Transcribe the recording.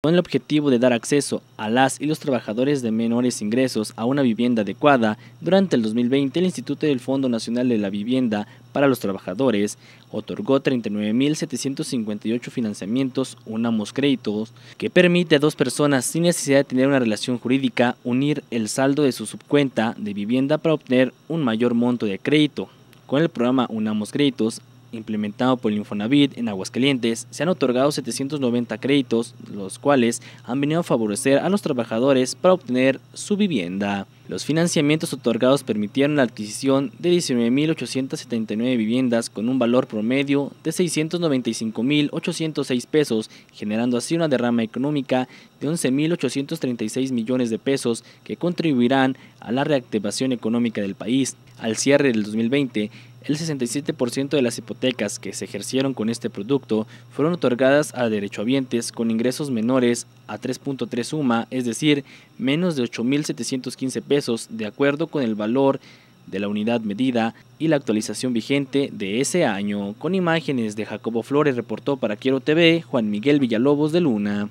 con el objetivo de dar acceso a las y los trabajadores de menores ingresos a una vivienda adecuada, durante el 2020 el Instituto del Fondo Nacional de la Vivienda para los Trabajadores otorgó 39.758 financiamientos unamos créditos que permite a dos personas sin necesidad de tener una relación jurídica unir el saldo de su subcuenta de vivienda para obtener un mayor monto de crédito. Con el programa Unamos Créditos implementado por Infonavit en Aguascalientes, se han otorgado 790 créditos, los cuales han venido a favorecer a los trabajadores para obtener su vivienda. Los financiamientos otorgados permitieron la adquisición de 19.879 viviendas con un valor promedio de 695.806 pesos, generando así una derrama económica de 11.836 millones de pesos que contribuirán a la reactivación económica del país. Al cierre del 2020, el 67% de las hipotecas que se ejercieron con este producto fueron otorgadas a derechohabientes con ingresos menores a 3.3 suma, es decir, menos de 8.715 pesos de acuerdo con el valor de la unidad medida y la actualización vigente de ese año. Con imágenes de Jacobo Flores reportó para Quiero TV Juan Miguel Villalobos de Luna.